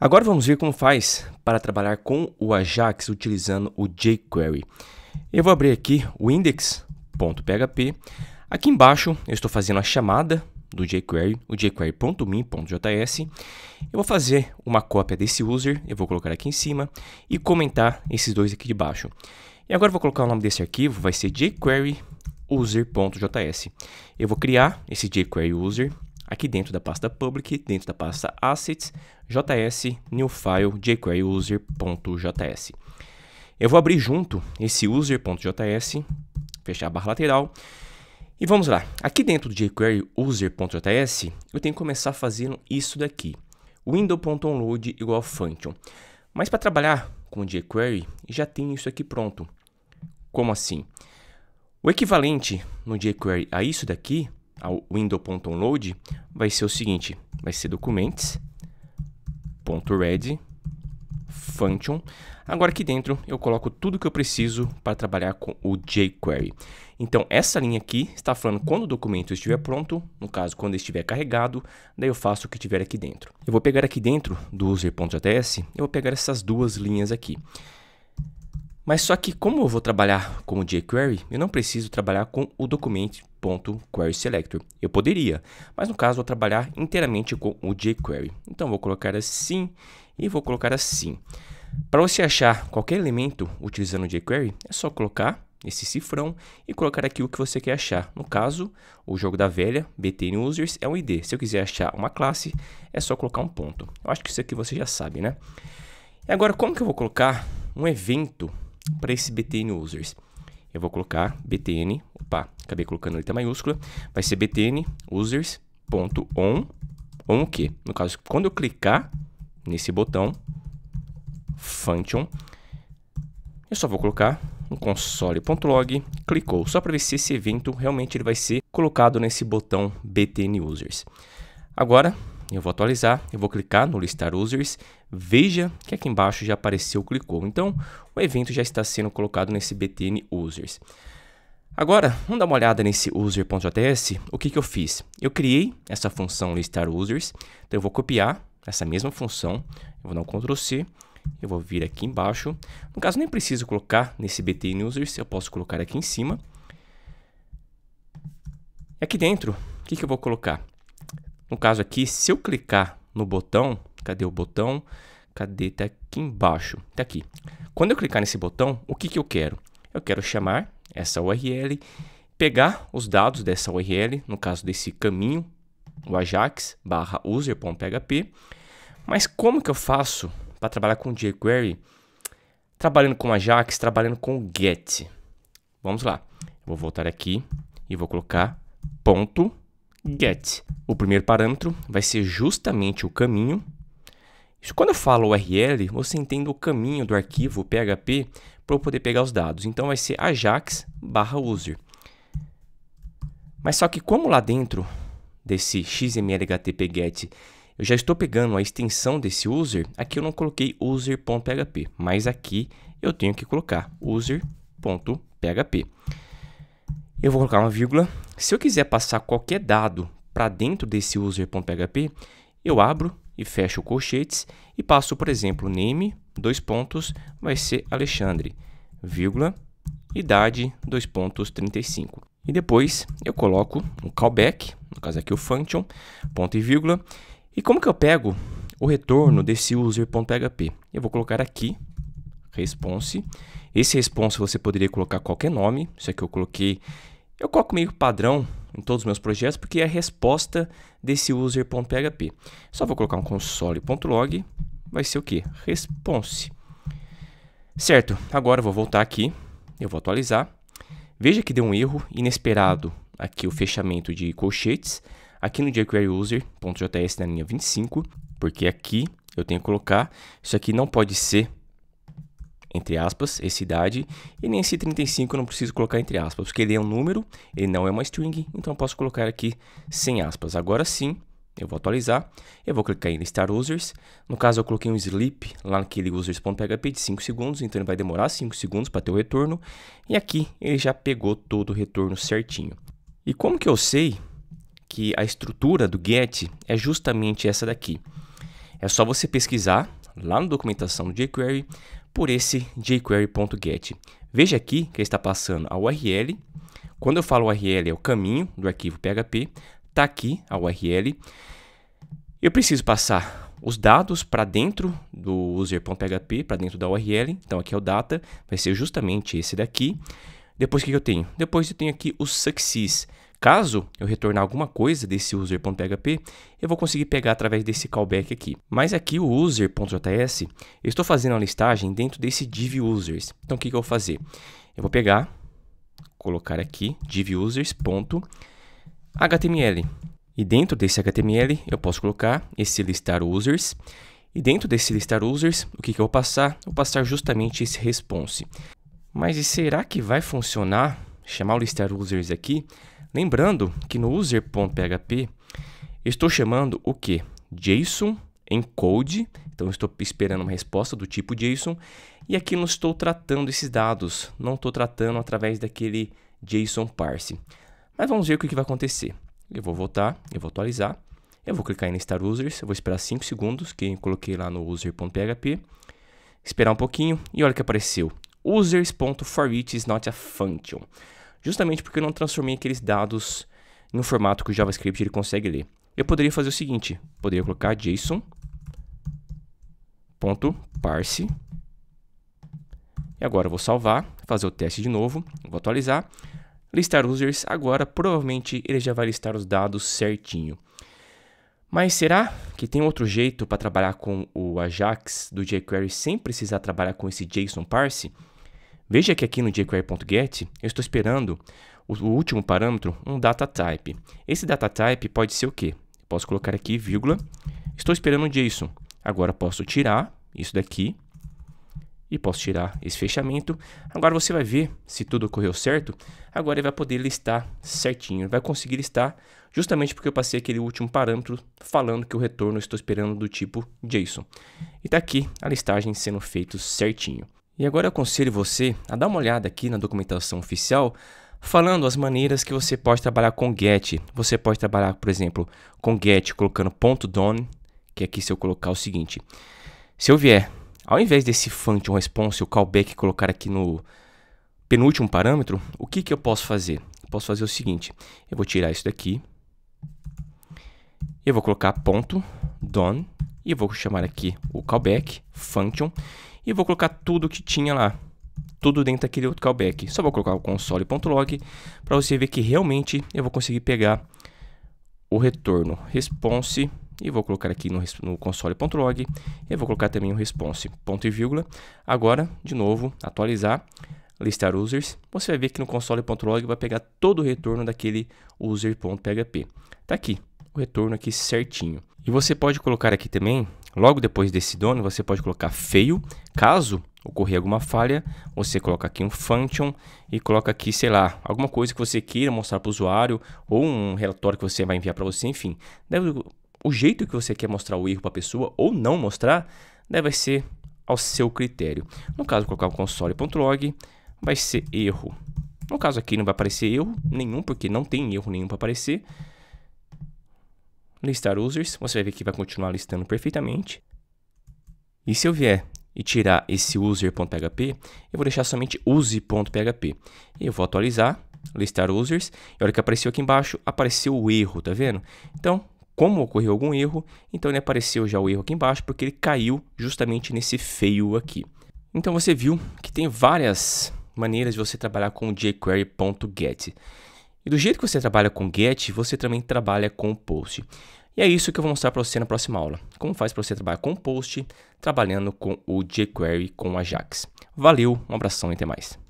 Agora vamos ver como faz para trabalhar com o Ajax utilizando o jQuery. Eu vou abrir aqui o index.php. Aqui embaixo eu estou fazendo a chamada do jQuery, o jQuery.min.js. Eu vou fazer uma cópia desse user, eu vou colocar aqui em cima e comentar esses dois aqui de baixo. E agora eu vou colocar o nome desse arquivo, vai ser jQuery user.js. Eu vou criar esse jQuery user aqui dentro da pasta public, dentro da pasta assets, js, new file, jQuery user.js. Eu vou abrir junto esse user.js, fechar a barra lateral, e vamos lá. Aqui dentro do jQuery user.js, eu tenho que começar fazendo isso daqui, window.onload igual function. Mas para trabalhar com jQuery, já tem isso aqui pronto. Como assim? O equivalente no jQuery a isso daqui ao window.onload vai ser o seguinte, vai ser documents.ready function. Agora aqui dentro eu coloco tudo que eu preciso para trabalhar com o jQuery. Então essa linha aqui está falando quando o documento estiver pronto, no caso quando estiver carregado, daí eu faço o que tiver aqui dentro. Eu vou pegar aqui dentro do user.js, eu vou pegar essas duas linhas aqui. Mas só que como eu vou trabalhar com o jQuery, eu não preciso trabalhar com o document.querySelector. Eu poderia, mas no caso vou trabalhar inteiramente com o jQuery. Então vou colocar assim e vou colocar assim. Para você achar qualquer elemento utilizando o jQuery, é só colocar esse cifrão e colocar aqui o que você quer achar. No caso, o jogo da velha, btn users, é um id. Se eu quiser achar uma classe, é só colocar um ponto. Eu acho que isso aqui você já sabe, né? E agora, como que eu vou colocar um evento para esse btn users. Eu vou colocar btn, opa, acabei colocando letra maiúscula, vai ser btn users.on, on o que No caso, quando eu clicar nesse botão, function, eu só vou colocar um console.log, clicou, só para ver se esse evento realmente ele vai ser colocado nesse botão btn users. Agora, eu vou atualizar, eu vou clicar no listar users, veja que aqui embaixo já apareceu clicou. Então, o evento já está sendo colocado nesse btn users. Agora, vamos dar uma olhada nesse user.js, o que, que eu fiz? Eu criei essa função listar users, então eu vou copiar essa mesma função, eu vou dar um Ctrl C, eu vou vir aqui embaixo, no caso nem preciso colocar nesse btn users, eu posso colocar aqui em cima. E aqui dentro, o que, que eu vou colocar? No caso aqui, se eu clicar no botão, cadê o botão? Cadê? Tá aqui embaixo, tá aqui. Quando eu clicar nesse botão, o que, que eu quero? Eu quero chamar essa URL, pegar os dados dessa URL, no caso desse caminho, o ajax barra user.php. Mas como que eu faço para trabalhar com jQuery, trabalhando com ajax, trabalhando com get? Vamos lá. vou voltar aqui e vou colocar ponto get. O primeiro parâmetro vai ser justamente o caminho. quando eu falo URL, você entende o caminho do arquivo PHP para eu poder pegar os dados. Então, vai ser ajax user. Mas só que como lá dentro desse xmlhtpget eu já estou pegando a extensão desse user, aqui eu não coloquei user.php, mas aqui eu tenho que colocar user.php. Eu vou colocar uma vírgula se eu quiser passar qualquer dado para dentro desse user.php, eu abro e fecho colchetes e passo, por exemplo, name, dois pontos, vai ser Alexandre, vírgula, idade, dois pontos, 35. E depois eu coloco um callback, no caso aqui o function, ponto e vírgula. E como que eu pego o retorno desse user.php? Eu vou colocar aqui, response. Esse response você poderia colocar qualquer nome, isso aqui eu coloquei eu coloco meio padrão em todos os meus projetos porque é a resposta desse user.php. Só vou colocar um console.log, vai ser o que? Response. Certo, agora eu vou voltar aqui, eu vou atualizar. Veja que deu um erro inesperado aqui o fechamento de colchetes aqui no jQuery user.js na linha 25, porque aqui eu tenho que colocar, isso aqui não pode ser entre aspas, esse idade, e nem 35 eu não preciso colocar entre aspas, porque ele é um número, ele não é uma string, então eu posso colocar aqui sem aspas. Agora sim, eu vou atualizar, eu vou clicar em listar users, no caso eu coloquei um sleep lá naquele users.php de 5 segundos, então ele vai demorar 5 segundos para ter o retorno, e aqui ele já pegou todo o retorno certinho. E como que eu sei que a estrutura do get é justamente essa daqui? É só você pesquisar lá na documentação do jQuery, por esse jQuery.get. Veja aqui que está passando a URL. Quando eu falo URL é o caminho do arquivo PHP, está aqui a URL. Eu preciso passar os dados para dentro do user.php, para dentro da URL. Então aqui é o data, vai ser justamente esse daqui. Depois o que eu tenho? Depois eu tenho aqui o success. Caso eu retornar alguma coisa desse user.php, eu vou conseguir pegar através desse callback aqui. Mas aqui o user.js, eu estou fazendo a listagem dentro desse div users. Então o que, que eu vou fazer? Eu vou pegar, colocar aqui div users.html. E dentro desse HTML eu posso colocar esse listar users. E dentro desse listar users, o que, que eu vou passar? Eu vou passar justamente esse response. Mas será que vai funcionar chamar o listar users aqui? Lembrando que no user.php estou chamando o que? JSON encode, então estou esperando uma resposta do tipo JSON, e aqui não estou tratando esses dados, não estou tratando através daquele JSON parse. Mas vamos ver o que vai acontecer. Eu vou voltar, eu vou atualizar, eu vou clicar em listar users, eu vou esperar 5 segundos, que eu coloquei lá no user.php, esperar um pouquinho, e olha o que apareceu, users.forEach is not a function justamente porque eu não transformei aqueles dados em um formato que o JavaScript ele consegue ler. Eu poderia fazer o seguinte, poderia colocar json.parse e agora eu vou salvar, fazer o teste de novo, vou atualizar, listar users, agora provavelmente ele já vai listar os dados certinho. Mas será que tem outro jeito para trabalhar com o Ajax do jQuery sem precisar trabalhar com esse JSON parse? Veja que aqui no jQuery.get eu estou esperando o, último parâmetro, um data type. Esse data type pode ser o quê? Posso colocar aqui vírgula. Estou esperando um JSON. Agora posso tirar isso daqui e posso tirar esse fechamento. Agora você vai ver se tudo ocorreu certo. Agora ele vai poder listar certinho, vai conseguir listar justamente porque eu passei aquele último parâmetro falando que o retorno estou esperando do tipo JSON. E está aqui a listagem sendo feita certinho. E agora eu aconselho você a dar uma olhada aqui na documentação oficial falando as maneiras que você pode trabalhar com get. Você pode trabalhar, por exemplo, com get colocando ponto done, que aqui se eu colocar o seguinte. Se eu vier, ao invés desse function response, o callback colocar aqui no penúltimo parâmetro, o que, que eu posso fazer? Eu posso fazer o seguinte, eu vou tirar isso daqui, eu vou colocar ponto done e vou chamar aqui o callback function e vou colocar tudo que tinha lá. Tudo dentro daquele outro callback. Só vou colocar o console.log para você ver que realmente eu vou conseguir pegar o retorno response e vou colocar aqui no, no console.log e vou colocar também o response ponto e vírgula. Agora, de novo, atualizar, listar users, você vai ver que no console.log vai pegar todo o retorno daquele user.php. Tá aqui, o retorno aqui certinho. E você pode colocar aqui também Logo depois desse dono, você pode colocar feio. Caso ocorrer alguma falha, você coloca aqui um function e coloca aqui, sei lá, alguma coisa que você queira mostrar para o usuário ou um relatório que você vai enviar para você, enfim. Deve, o jeito que você quer mostrar o erro para a pessoa ou não mostrar deve ser ao seu critério. No caso, colocar o console.log vai ser erro. No caso aqui não vai aparecer erro nenhum, porque não tem erro nenhum para aparecer listar users, você vai ver que vai continuar listando perfeitamente. E se eu vier e tirar esse user.php, eu vou deixar somente use.php. E eu vou atualizar, listar users, e olha que apareceu aqui embaixo, apareceu o erro, tá vendo? Então, como ocorreu algum erro, então ele apareceu já o erro aqui embaixo, porque ele caiu justamente nesse fail aqui. Então você viu que tem várias maneiras de você trabalhar com jQuery.get. E do jeito que você trabalha com get, você também trabalha com post. E é isso que eu vou mostrar para você na próxima aula. Como faz para você trabalhar com post, trabalhando com o jQuery com Ajax. Valeu, um abração e até mais.